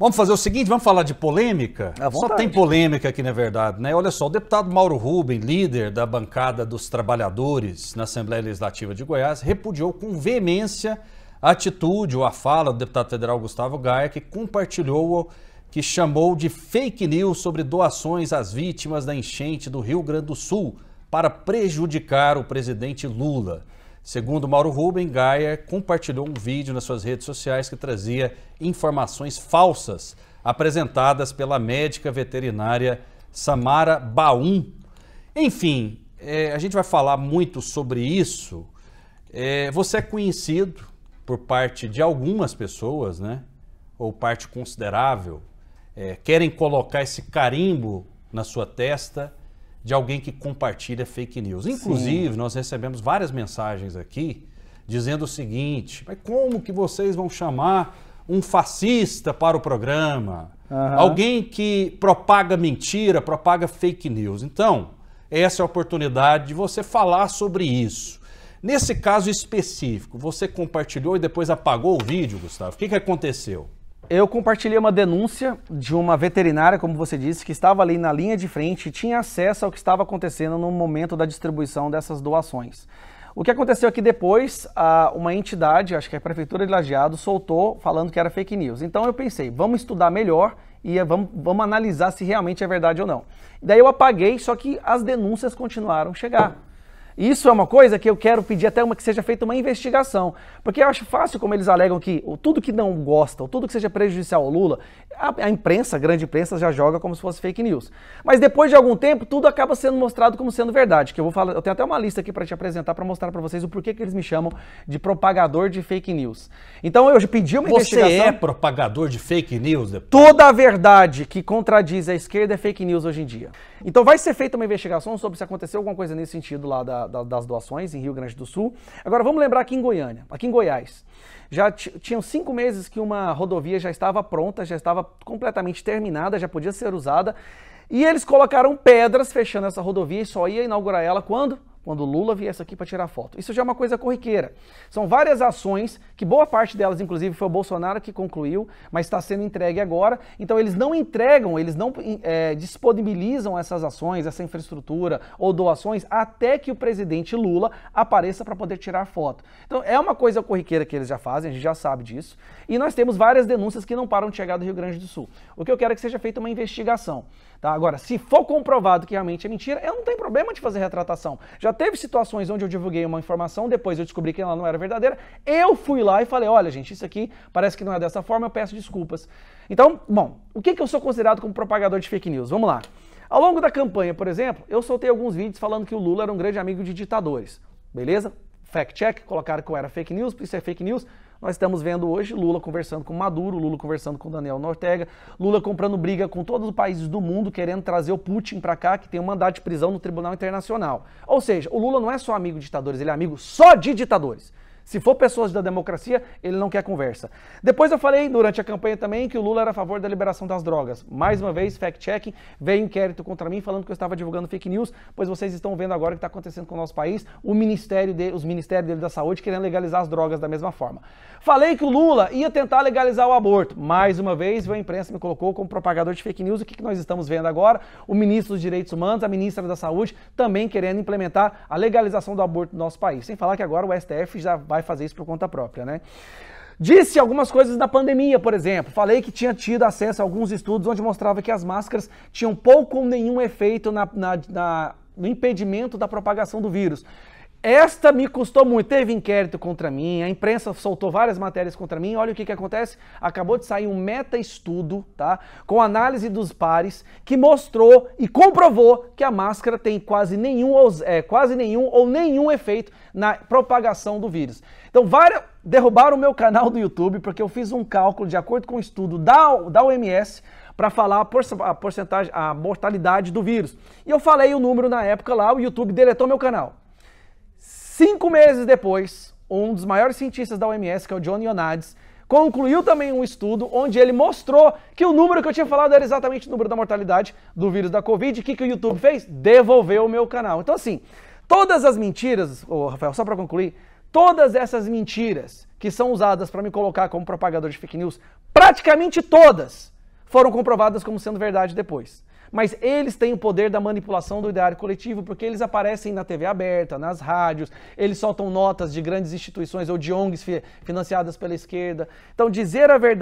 Vamos fazer o seguinte, vamos falar de polêmica? Só tem polêmica aqui, na verdade, né? Olha só, o deputado Mauro Rubem, líder da bancada dos trabalhadores na Assembleia Legislativa de Goiás, repudiou com veemência a atitude ou a fala do deputado federal Gustavo Gaia, que compartilhou que chamou de fake news sobre doações às vítimas da enchente do Rio Grande do Sul para prejudicar o presidente Lula. Segundo Mauro Ruben, Gaia compartilhou um vídeo nas suas redes sociais que trazia informações falsas apresentadas pela médica veterinária Samara Baum. Enfim, é, a gente vai falar muito sobre isso. É, você é conhecido por parte de algumas pessoas, né? Ou parte considerável, é, querem colocar esse carimbo na sua testa de alguém que compartilha fake news. Inclusive, Sim. nós recebemos várias mensagens aqui dizendo o seguinte: mas como que vocês vão chamar um fascista para o programa? Uhum. Alguém que propaga mentira, propaga fake news. Então, essa é a oportunidade de você falar sobre isso. Nesse caso específico, você compartilhou e depois apagou o vídeo, Gustavo. O que, que aconteceu? eu compartilhei uma denúncia de uma veterinária, como você disse, que estava ali na linha de frente e tinha acesso ao que estava acontecendo no momento da distribuição dessas doações. O que aconteceu aqui é depois, uma entidade, acho que é a Prefeitura de Lajeado, soltou falando que era fake news. Então eu pensei, vamos estudar melhor e eh, vamos, vamos analisar se realmente é verdade ou não. Daí eu apaguei, só que as denúncias continuaram a chegar. Isso é uma coisa que eu quero pedir até uma que seja feita uma investigação, porque eu acho fácil como eles alegam que tudo que não gosta, tudo que seja prejudicial ao Lula, a, a imprensa, a grande imprensa, já joga como se fosse fake news. Mas depois de algum tempo, tudo acaba sendo mostrado como sendo verdade. Que eu vou falar, eu tenho até uma lista aqui para te apresentar para mostrar para vocês o porquê que eles me chamam de propagador de fake news. Então eu pedi uma Você é investigação. Você é propagador de fake news? Depois? Toda a verdade que contradiz a esquerda é fake news hoje em dia. Então vai ser feita uma investigação sobre se aconteceu alguma coisa nesse sentido lá da da, das doações em Rio Grande do Sul. Agora vamos lembrar aqui em Goiânia, aqui em Goiás. Já tinham cinco meses que uma rodovia já estava pronta, já estava completamente terminada, já podia ser usada. E eles colocaram pedras fechando essa rodovia e só ia inaugurar ela quando? quando Lula viesse aqui para tirar foto. Isso já é uma coisa corriqueira. São várias ações, que boa parte delas, inclusive, foi o Bolsonaro que concluiu, mas está sendo entregue agora. Então, eles não entregam, eles não é, disponibilizam essas ações, essa infraestrutura ou doações, até que o presidente Lula apareça para poder tirar foto. Então, é uma coisa corriqueira que eles já fazem, a gente já sabe disso. E nós temos várias denúncias que não param de chegar do Rio Grande do Sul. O que eu quero é que seja feita uma investigação. Tá? Agora, se for comprovado que realmente é mentira, eu não tenho problema de fazer retratação. Já já teve situações onde eu divulguei uma informação, depois eu descobri que ela não era verdadeira. Eu fui lá e falei: olha, gente, isso aqui parece que não é dessa forma, eu peço desculpas. Então, bom, o que, que eu sou considerado como propagador de fake news? Vamos lá. Ao longo da campanha, por exemplo, eu soltei alguns vídeos falando que o Lula era um grande amigo de ditadores. Beleza? Fact check, colocaram que eu era fake news, isso é fake news. Nós estamos vendo hoje Lula conversando com Maduro, Lula conversando com Daniel Ortega, Lula comprando briga com todos os países do mundo, querendo trazer o Putin para cá, que tem um mandato de prisão no Tribunal Internacional. Ou seja, o Lula não é só amigo de ditadores, ele é amigo só de ditadores. Se for pessoas da democracia, ele não quer conversa. Depois eu falei durante a campanha também que o Lula era a favor da liberação das drogas. Mais uma vez, fact-checking, veio inquérito contra mim falando que eu estava divulgando fake news, pois vocês estão vendo agora o que está acontecendo com o nosso país, o ministério de, os ministérios dele da saúde querendo legalizar as drogas da mesma forma. Falei que o Lula ia tentar legalizar o aborto. Mais uma vez, a imprensa me colocou como propagador de fake news. O que, que nós estamos vendo agora? O ministro dos Direitos Humanos, a ministra da Saúde, também querendo implementar a legalização do aborto no nosso país. Sem falar que agora o STF já vai vai fazer isso por conta própria, né? Disse algumas coisas da pandemia, por exemplo. Falei que tinha tido acesso a alguns estudos onde mostrava que as máscaras tinham pouco ou nenhum efeito na, na, na no impedimento da propagação do vírus. Esta me custou muito. Teve inquérito contra mim, a imprensa soltou várias matérias contra mim. Olha o que, que acontece. Acabou de sair um meta-estudo, tá? Com análise dos pares, que mostrou e comprovou que a máscara tem quase nenhum, é, quase nenhum ou nenhum efeito na propagação do vírus. Então, várias, derrubaram o meu canal do YouTube porque eu fiz um cálculo de acordo com o um estudo da, da OMS para falar a porcentagem, a mortalidade do vírus. E eu falei o número na época lá, o YouTube deletou meu canal. Cinco meses depois, um dos maiores cientistas da OMS, que é o John Ioannidis, concluiu também um estudo onde ele mostrou que o número que eu tinha falado era exatamente o número da mortalidade do vírus da Covid. O que, que o YouTube fez? Devolveu o meu canal. Então, assim, todas as mentiras, Rafael, só para concluir, todas essas mentiras que são usadas para me colocar como propagador de fake news, praticamente todas foram comprovadas como sendo verdade depois mas eles têm o poder da manipulação do ideário coletivo, porque eles aparecem na TV aberta, nas rádios, eles soltam notas de grandes instituições ou de ONGs financiadas pela esquerda. Então, dizer a verdade